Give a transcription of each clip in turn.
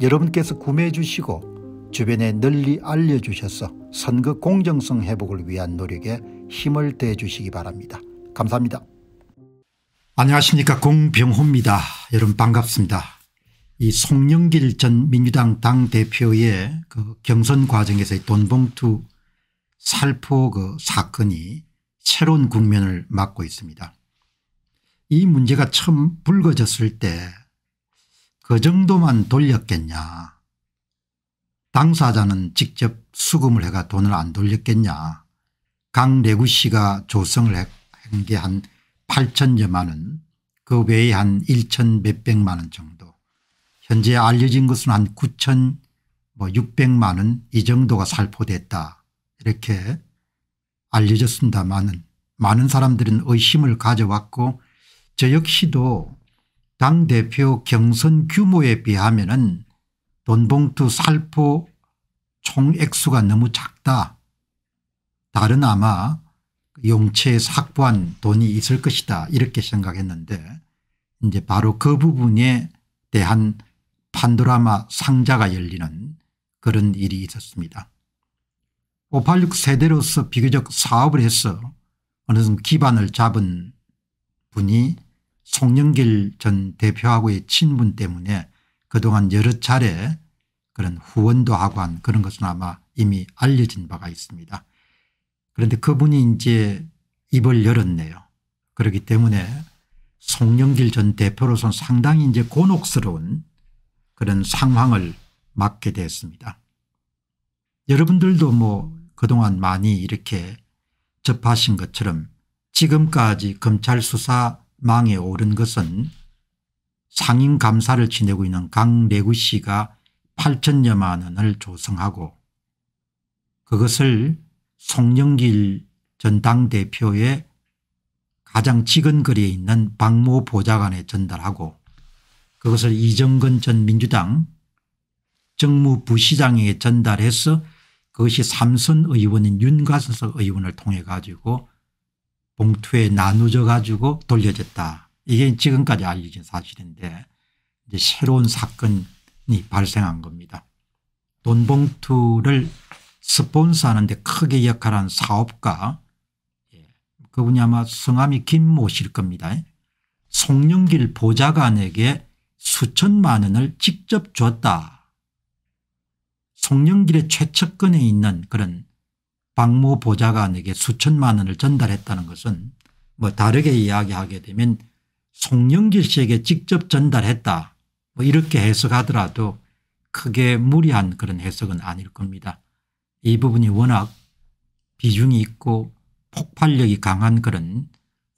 여러분께서 구매해 주시고 주변에 널리 알려주셔서 선거 공정성 회복을 위한 노력에 힘을 대 주시기 바랍니다. 감사합니다. 안녕하십니까 공병호입니다. 여러분 반갑습니다. 이 송영길 전 민주당 당대표의 그 경선 과정에서의 돈봉투 살포 그 사건이 새로운 국면을 맞고 있습니다. 이 문제가 처음 불거졌을 때그 정도만 돌렸겠냐. 당사자는 직접 수금을 해가 돈을 안 돌렸겠냐. 강래구 씨가 조성을 한 게 한 8천여만 원, 그 외에 한 1천 몇백만 원 정도. 현재 알려진 것은 한 9천 뭐 600만 원 이 정도가 살포됐다. 이렇게 알려졌습니다만 많은 사람들은 의심을 가져왔고 저 역시도 당대표 경선 규모에 비하면 은 돈봉투 살포 총액수가 너무 작다. 다른 아마 그 용체에서 확보한 돈이 있을 것이다 이렇게 생각했는데 이제 바로 그 부분에 대한 판도라마 상자가 열리는 그런 일이 있었습니다. 586 세대로서 비교적 사업을 해서 어느 정도 기반을 잡은 분이 송영길 전 대표하고의 친분 때문에 그동안 여러 차례 그런 후원도 하고 한 그런 것은 아마 이미 알려진 바가 있습니다. 그런데 그분이 이제 입을 열었네요. 그렇기 때문에 송영길 전 대표로서는 상당히 이제 곤혹스러운 그런 상황을 맞게 됐습니다. 여러분들도 뭐 그동안 많이 이렇게 접하신 것처럼 지금까지 검찰 수사 망에 오른 것은 상임감사를 지내고 있는 강내구 씨가 8천여만 원을 조성하고 그것을 송영길 전 당대표의 가장 지근거리에 있는 박모 보좌관에 전달하고 그것을 이정근 전 민주당 정무부시장에게 전달해서 그것이 삼선 의원인 윤가선석 의원을 통해 가지고 봉투에 나누져 가지고 돌려졌다. 이게 지금까지 알려진 사실인데 이제 새로운 사건이 발생한 겁니다. 돈 봉투를 스폰서하는 데 크게 역할한 사업가 예, 그분이 아마 성함이 김모 씨일 겁니다. 송영길 보좌관에게 수천만 원을 직접 줬다. 송영길의 최측근에 있는 그런 박모 보좌관에게 수천만 원을 전달했다는 것은 뭐 다르게 이야기하게 되면 송영길 씨에게 직접 전달했다 뭐 이렇게 해석하더라도 크게 무리한 그런 해석은 아닐 겁니다. 이 부분이 워낙 비중이 있고 폭발력이 강한 그런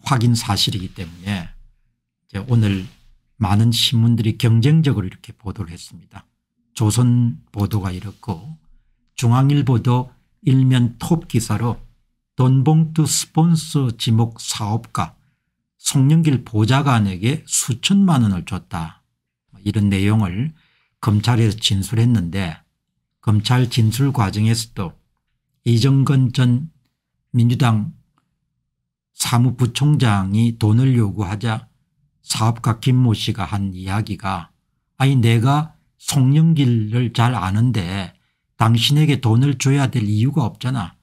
확인 사실이기 때문에 오늘 많은 신문들이 경쟁적으로 이렇게 보도를 했습니다. 조선보도가 이렇고 중앙일보도 일면 톱 기사로 돈봉투 스폰서 지목 사업가 송영길 보좌관에게 수천만 원을 줬다. 이런 내용을 검찰에서 진술했는데 검찰 진술 과정에서도 이정근전 민주당 사무부총장이 돈을 요구하자 사업가 김 모 씨가 한 이야기가 아니 내가 송영길을 잘 아는데 당신에게 돈을 줘야 될 이유가 없잖아.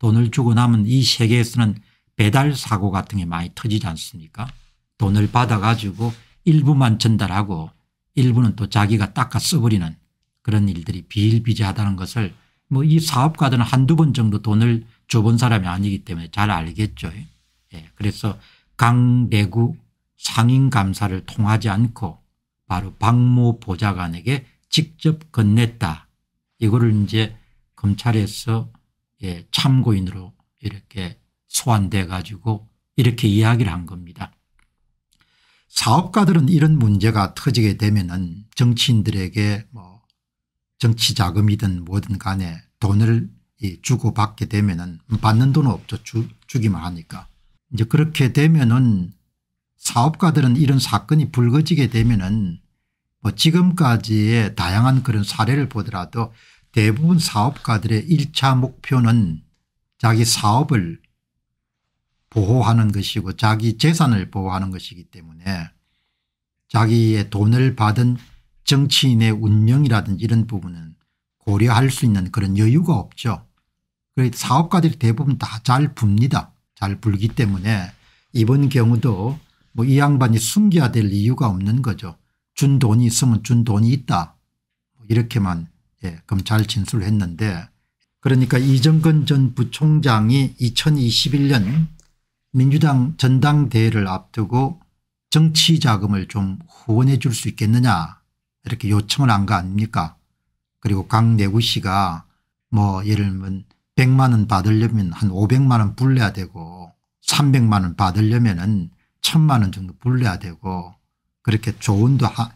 돈을 주고 나면 이 세계에서는 배달 사고 같은 게 많이 터지지 않습니까? 돈을 받아가지고 일부만 전달하고 일부는 또 자기가 닦아 써버리는 그런 일들이 비일비재하다는 것을 뭐 이 사업가들은 한두 번 정도 돈을 줘본 사람이 아니기 때문에 잘 알겠죠. 예. 그래서 강대구 상임감사를 통하지 않고 바로 박모 보좌관에게 직접 건넸다. 이거를 이제 검찰에서 예, 참고인으로 이렇게 소환돼 가지고 이렇게 이야기를 한 겁니다. 사업가들은 이런 문제가 터지게 되면은 정치인들에게 뭐 정치 자금이든 뭐든 간에 돈을 주고받게 되면은 받는 돈은 없죠. 주, 주기만 하니까. 이제 그렇게 되면은 사업가들은 이런 사건이 불거지게 되면은 뭐 지금까지의 다양한 그런 사례를 보더라도 대부분 사업가들의 1차 목표는 자기 사업을 보호하는 것이고 자기 재산을 보호하는 것이기 때문에 자기의 돈을 받은 정치인의 운영이라든지 이런 부분은 고려할 수 있는 그런 여유가 없죠. 그래서 사업가들이 대부분 다 잘 붑니다. 잘 불기 때문에 이번 경우도 뭐이 양반이 숨겨야 될 이유가 없는 거죠. 준 돈이 있으면 준 돈이 있다. 뭐 이렇게만 예, 검찰 진술을 했는데 그러니까 이정근 전 부총장이 2021년 민주당 전당대회를 앞두고 정치 자금을 좀 후원해 줄 수 있겠느냐 이렇게 요청을 한 거 아닙니까 그리고 강내구 씨가 뭐 예를 들면 100만 원 받으려면 한 500만 원 불려야 되고 300만 원 받으려면 1000만 원 정도 불려야 되고 그렇게 조언도 하,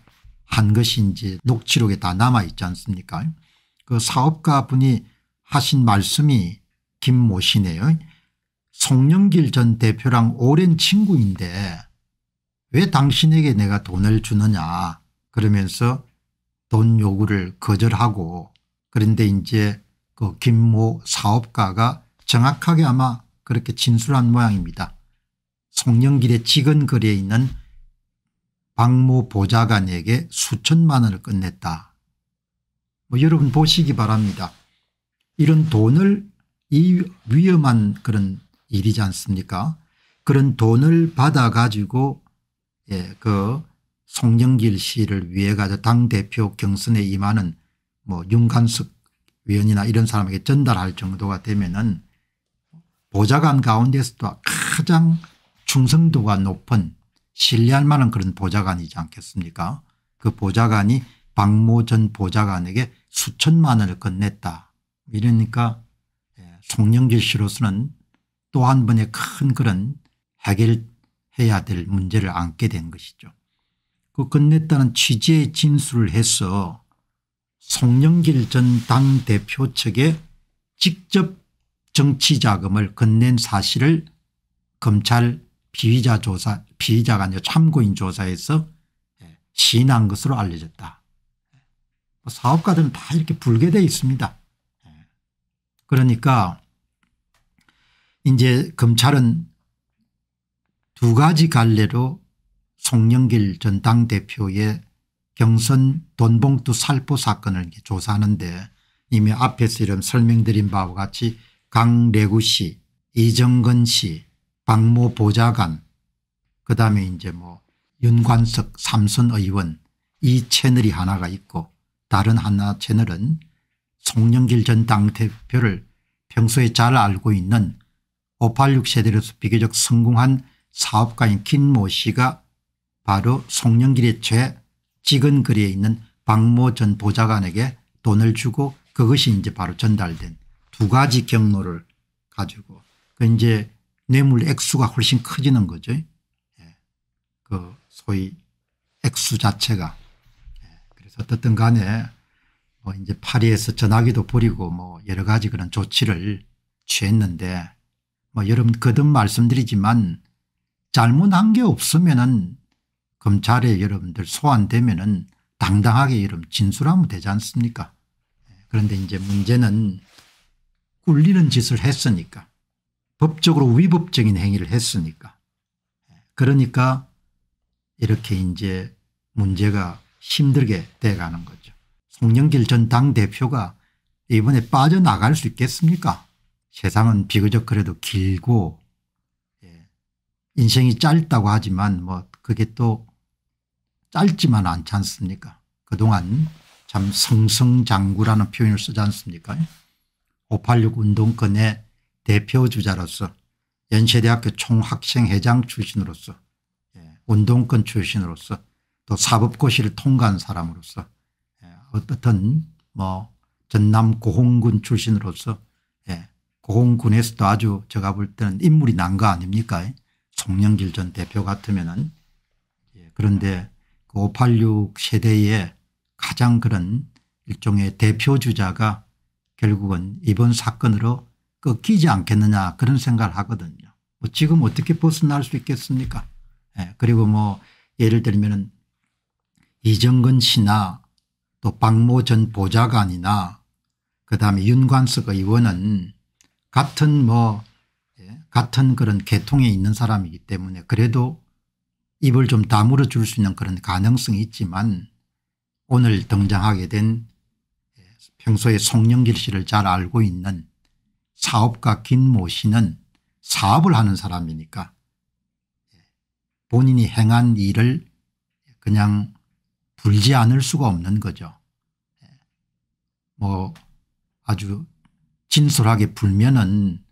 한 것인지 녹취록에 다 남아 있지 않습니까 그 사업가 분이 하신 말씀이 김모 씨네요. 송영길 전 대표랑 오랜 친구인데 왜 당신에게 내가 돈을 주느냐 그러면서 돈 요구를 거절하고 그런데 이제 그 김모 사업가가 정확하게 아마 그렇게 진술한 모양입니다. 송영길의 직은 거리에 있는 박무 보좌관에게 수천만 원을 끝냈다. 뭐 여러분 보시기 바랍니다. 이런 돈을 이 위험한 그런 일이지 않습니까 그런 돈을 받아 가지고 예, 그 송영길 씨를 위해 가지 당대표 경선에 임하는 뭐 윤관숙 위원이나 이런 사람에게 전달할 정도가 되면은 보좌관 가운데서도 가장 충성도가 높은 신뢰할 만한 그런 보좌관이지 않겠습니까 그 보좌관이 박모 전 보좌관에게 수천만 원을 건넸다 이러니까 예, 송영길 씨로서는 또 한 번의 큰 그런 해결해야 될 문제를 안게 된 것이죠. 그 건넸다는 취지의 진술을 해서 송영길 전 당대표 측에 직접 정치자금을 건넨 사실을 검찰 비의자 조사 비의자가 아니라 참고인 조사에서 예, 신한 것으로 알려졌다. 뭐 사업가들은 다 이렇게 불개되 있습니다. 예. 그러니까 이제 검찰은 두 가지 갈래로 송영길 전 당대표의 경선 돈봉투 살포 사건을 조사하는데 이미 앞에서 이런 설명드린 바와 같이 강래구 씨, 이정근 씨, 박모 보좌관 그 다음에 이제 뭐 윤관석 삼선 의원 이 채널이 하나가 있고 다른 하나 채널은 송영길 전 당대표를 평소에 잘 알고 있는 586 세대로서 비교적 성공한 사업가인 김 모 씨가 바로 송영길의 죄 찍은 글에 있는 박모 전 보좌관에게 돈을 주고 그것이 이제 바로 전달된 두 가지 경로를 가지고 그 이제 뇌물 액수가 훨씬 커지는 거죠. 예. 그 소위 액수 자체가. 예. 그래서 어떻든 간에 뭐 이제 파리에서 전화기도 버리고 뭐 여러 가지 그런 조치를 취했는데 뭐 여러분 거듭 말씀드리지만 잘못한 게 없으면은 검찰에 여러분들 소환되면은 당당하게 여러분 진술하면 되지 않습니까? 예. 그런데 이제 문제는 꿀리는 짓을 했으니까 법적으로 위법적인 행위를 했으니까. 그러니까 이렇게 이제 문제가 힘들게 돼가는 거죠. 송영길 전 당대표가 이번에 빠져나갈 수 있겠습니까 세상은 비교적 그래도 길고 예, 인생이 짧다고 하지만 뭐 그게 또 짧지만 않지 않습니까 그동안 참 성성장구라는 표현을 쓰지 않습니까 586 운동권에 대표주자로서 연세대학교 총학생회장 출신으로서 예, 운동권 출신으로서 또 사법고시를 통과한 사람으로서 예, 어떻든뭐 전남 고흥군 출신으로서 예, 고흥군에서도 아주 제가 볼 때는 인물이 난 거 아닙니까 송영길 전 대표 같으면 은 그런데 그586 세대의 가장 그런 일종의 대표주자가 결국은 이번 사건으로 꺾이지 않겠느냐 그런 생각을 하거든요. 뭐 지금 어떻게 벗어날 수 있겠습니까? 예. 그리고 뭐 예를 들면은 이정근 씨나 또 박모 전 보좌관이나 그다음에 윤관석 의원은 같은 뭐 예, 같은 그런 계통에 있는 사람이기 때문에 그래도 입을 좀 다물어 줄 수 있는 그런 가능성이 있지만 오늘 등장하게 된 예, 평소에 송영길 씨를 잘 알고 있는 사업가 김 모 씨는 사업을 하는 사람이니까 본인이 행한 일을 그냥 불지 않을 수가 없는 거죠. 뭐 아주 진솔하게 불면은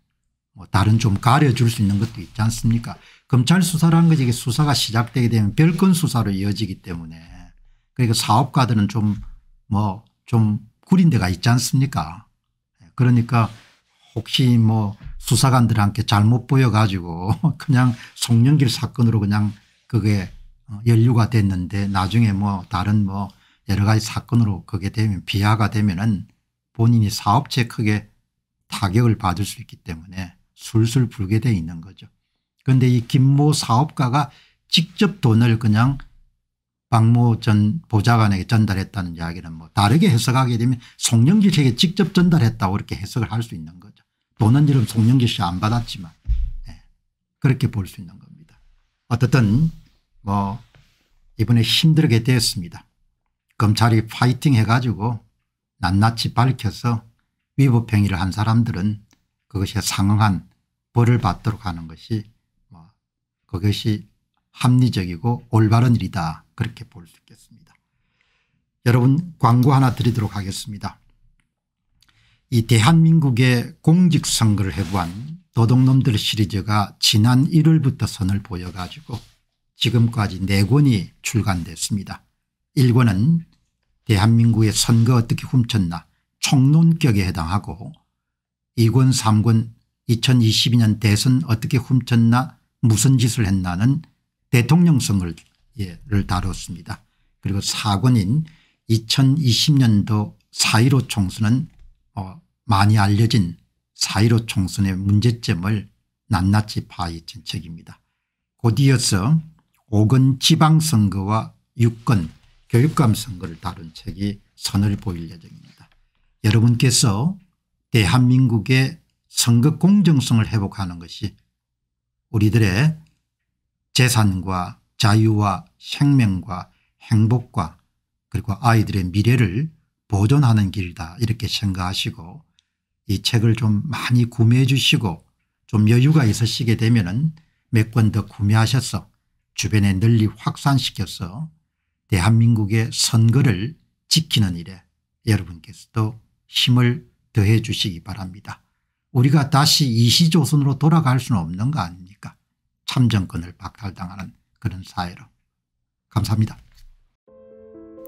뭐 다른 좀 가려줄 수 있는 것도 있지 않습니까 검찰 수사라는 것이 이게 수사가 시작되게 되면 별건 수사로 이어지기 때문에 그러니까 사업가들은 좀 뭐좀 뭐좀 구린 데가 있지 않습니까 그러니까 혹시 뭐 수사관들한테 잘못 보여가지고 그냥 송영길 사건으로 그냥 그게 어, 연류가 됐는데 나중에 뭐 다른 뭐 여러 가지 사건으로 그게 되면 비하가 되면은 본인이 사업체 크게 타격을 받을 수 있기 때문에 술술 불게 돼 있는 거죠. 그런데 이 김모 사업가가 직접 돈을 그냥 박모 전 보좌관에게 전달했다는 이야기는 뭐 다르게 해석하게 되면 송영길에게 직접 전달했다고 이렇게 해석을 할 수 있는 거죠. 보는 이름 송영기 씨안 받았지만 네. 그렇게 볼 수 있는 겁니다. 어쨌든 뭐 이번에 힘들게 되었습니다. 검찰이 파이팅 해가지고 낱낱이 밝혀서 위법행위를 한 사람들은 그것이 상응한 벌을 받도록 하는 것이 뭐 그것이 합리적이고 올바른 일이다 그렇게 볼 수 있겠습니다. 여러분 광고 하나 드리도록 하겠습니다. 이 대한민국의 공직선거를 해부한 도둑놈들 시리즈가 지난 1월부터 선을 보여가지고 지금까지 4권이 출간됐습니다. 1권은 대한민국의 선거 어떻게 훔쳤나 총론격에 해당하고 2권 3권 2022년 대선 어떻게 훔쳤나 무슨 짓을 했나는 대통령 선거를 다뤘습니다. 그리고 4권인 2020년도 4.15 총선은 어, 많이 알려진 4 1 5 총선의 문제점을 낱낱이 파헤친 책입니다. 곧이어서 5건 지방선거와 6건 교육감 선거를 다룬 책이 선을 보일 예정입니다. 여러분께서 대한민국의 선거 공정성을 회복하는 것이 우리들의 재산과 자유와 생명과 행복과 그리고 아이들의 미래를 보존하는 길이다 이렇게 생각하시고 이 책을 좀 많이 구매해 주시고 좀 여유가 있으시게 되면 은몇 권 더 구매하셔서 주변에 널리 확산시켜서 대한민국의 선거를 지키는 일에 여러분께서도 힘을 더해 주시기 바랍니다. 우리가 다시 이시조선으로 돌아갈 수는 없는 거 아닙니까 참정권을 박탈당하는 그런 사회로. 감사합니다.